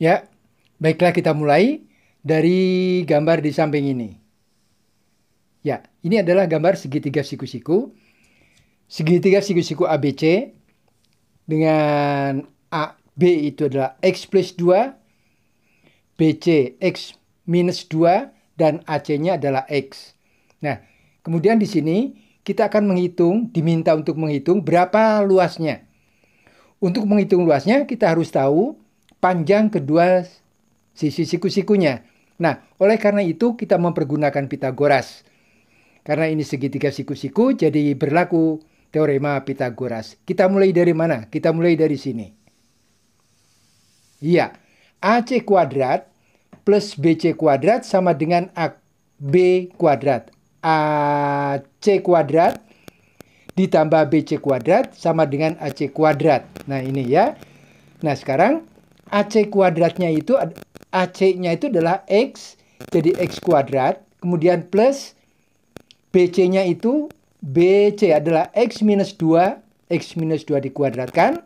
Ya, baiklah kita mulai dari gambar di samping ini. Ya, ini adalah gambar segitiga siku-siku. Segitiga siku-siku ABC dengan AB itu adalah X plus 2, BC X minus 2, dan AC-nya adalah X. Nah, kemudian di sini kita akan menghitung, diminta untuk menghitung berapa luasnya. Untuk menghitung luasnya, kita harus tahu panjang kedua sisi siku-sikunya. Nah, oleh karena itu kita mempergunakan Pitagoras. Karena ini segitiga siku-siku, jadi berlaku teorema Pitagoras. Kita mulai dari mana? Kita mulai dari sini. Iya, AC kuadrat plus BC kuadrat sama dengan AB kuadrat. AC kuadrat ditambah BC kuadrat sama dengan AC kuadrat. Nah, ini ya. Nah, sekarang AC kuadratnya itu AC-nya itu adalah X jadi X kuadrat kemudian plus BC-nya itu BC adalah X minus 2 X minus 2 dikuadratkan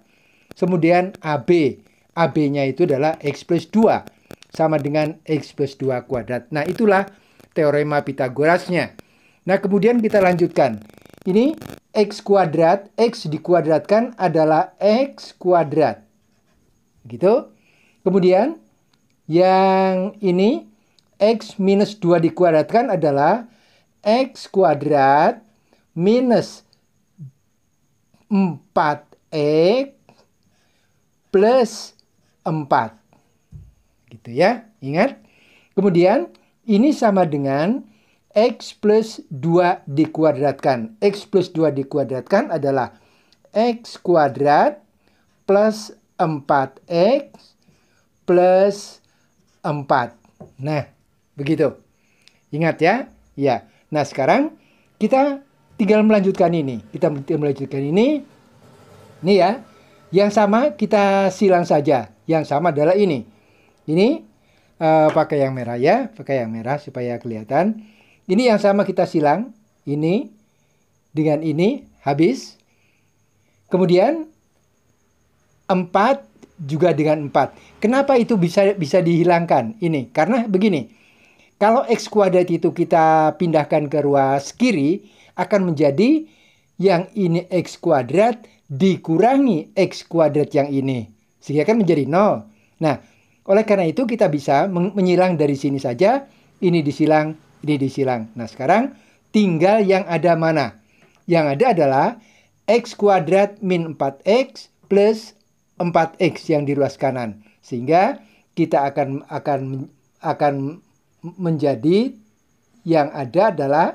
kemudian AB AB-nya itu adalah X plus 2 sama dengan X plus 2 kuadrat nah itulah teorema Pitagorasnya nah kemudian kita lanjutkan ini X kuadrat X dikuadratkan adalah X kuadrat gitu Kemudian yang ini X minus 2 dikuadratkan adalah X kuadrat minus 4X plus 4. Gitu ya, ingat. Kemudian ini sama dengan X plus 2 dikuadratkan. X plus 2 dikuadratkan adalah X kuadrat plus 4X plus 4. Nah, begitu. Ingat ya? Ya. Nah, sekarang kita tinggal melanjutkan ini. Kita melanjutkan ini. Ini ya. Yang sama kita silang saja. Yang sama adalah ini. Ini uh, pakai yang merah ya. Pakai yang merah supaya kelihatan. Ini yang sama kita silang. Ini dengan ini. Habis. Kemudian 4 juga dengan 4. Kenapa itu bisa bisa dihilangkan? Ini karena begini. Kalau x kuadrat itu kita pindahkan ke ruas kiri akan menjadi yang ini x kuadrat dikurangi x kuadrat yang ini. Sehingga akan menjadi 0. Nah, oleh karena itu kita bisa menyilang dari sini saja, ini disilang, ini disilang. Nah, sekarang tinggal yang ada mana? Yang ada adalah x kuadrat min 4x plus 4x yang di ruas kanan sehingga kita akan akan akan menjadi yang ada adalah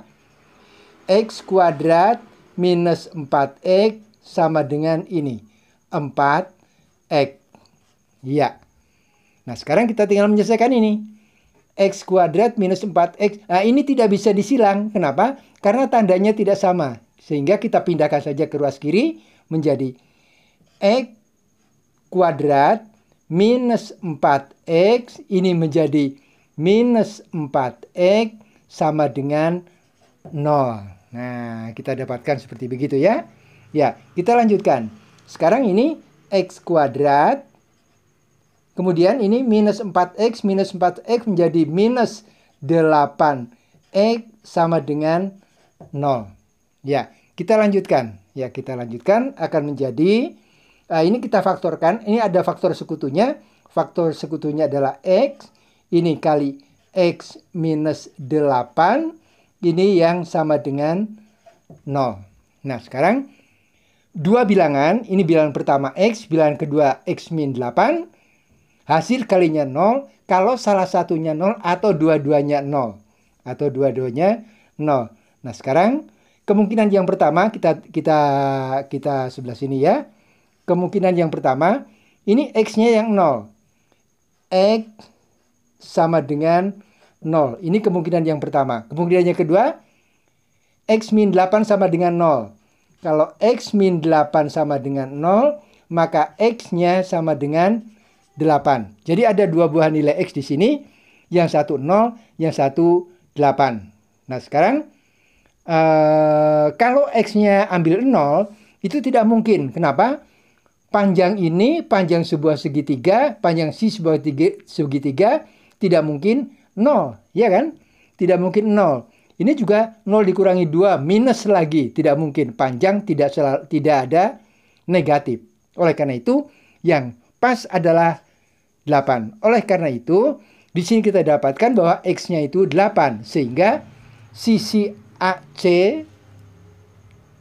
x kuadrat minus 4x sama dengan ini 4x ya nah sekarang kita tinggal menyelesaikan ini x kuadrat minus 4x nah ini tidak bisa disilang kenapa karena tandanya tidak sama sehingga kita pindahkan saja ke ruas kiri menjadi x kuadrat minus 4x ini menjadi minus 4x sama dengan 0. Nah, kita dapatkan seperti begitu ya. Ya, kita lanjutkan. Sekarang ini x kuadrat. Kemudian ini minus 4x minus 4x menjadi minus 8x sama dengan 0. Ya, kita lanjutkan. Ya, kita lanjutkan akan menjadi Nah, ini kita faktorkan. Ini ada faktor sekutunya. Faktor sekutunya adalah X. Ini kali X minus 8. Ini yang sama dengan 0. Nah, sekarang dua bilangan. Ini bilangan pertama X, bilangan kedua X minus 8. Hasil kalinya 0. Kalau salah satunya 0 atau dua-duanya 0. Atau dua-duanya 0. Nah, sekarang kemungkinan yang pertama kita kita kita sebelah sini ya. Kemungkinan yang pertama, ini X-nya yang 0. X sama dengan 0. Ini kemungkinan yang pertama. Kemungkinan yang kedua, X min 8 sama dengan 0. Kalau X min 8 sama dengan 0, maka X-nya sama dengan 8. Jadi ada dua buah nilai X di sini. Yang satu 0, yang satu 8. Nah sekarang, uh, kalau X-nya ambil 0, itu tidak mungkin. Kenapa? panjang ini, panjang sebuah segitiga, panjang si sebuah tiga, segitiga, tidak mungkin nol, ya kan? Tidak mungkin nol. Ini juga nol dikurangi dua minus lagi. Tidak mungkin panjang tidak selalu, tidak ada negatif. Oleh karena itu yang pas adalah 8. Oleh karena itu di sini kita dapatkan bahwa x-nya itu 8 sehingga sisi AC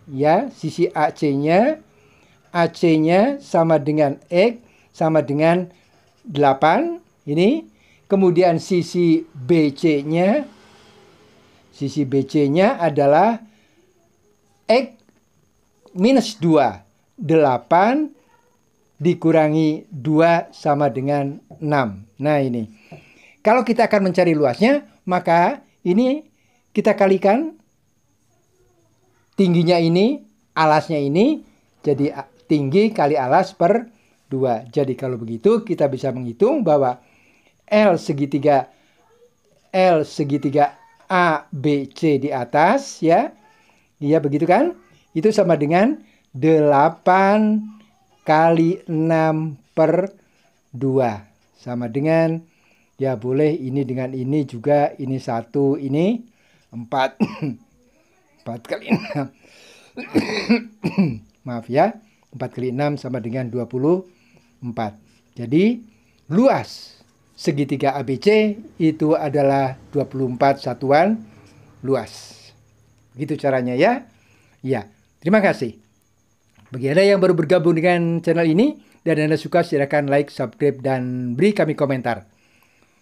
ya, sisi AC-nya AC-nya sama dengan X sama dengan 8 ini kemudian sisi BC-nya sisi BC-nya adalah X minus 2 8 dikurangi 2 sama dengan 6 nah ini kalau kita akan mencari luasnya maka ini kita kalikan tingginya ini alasnya ini jadi tinggi kali alas per 2. Jadi kalau begitu kita bisa menghitung bahwa L segitiga L segitiga A, B, C di atas ya. Iya begitu kan? Itu sama dengan 8 kali 6 per 2. Sama dengan ya boleh ini dengan ini juga ini satu ini 4. 4 kali 6. Maaf ya. 4 kali 6 sama dengan 24. Jadi luas segitiga ABC itu adalah 24 satuan luas. Begitu caranya ya. Ya, terima kasih. Bagi Anda yang baru bergabung dengan channel ini dan Anda suka silakan like, subscribe, dan beri kami komentar.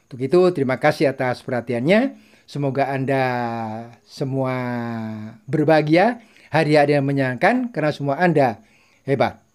Untuk itu, terima kasih atas perhatiannya. Semoga Anda semua berbahagia, hari-hari yang menyenangkan, karena semua Anda এবার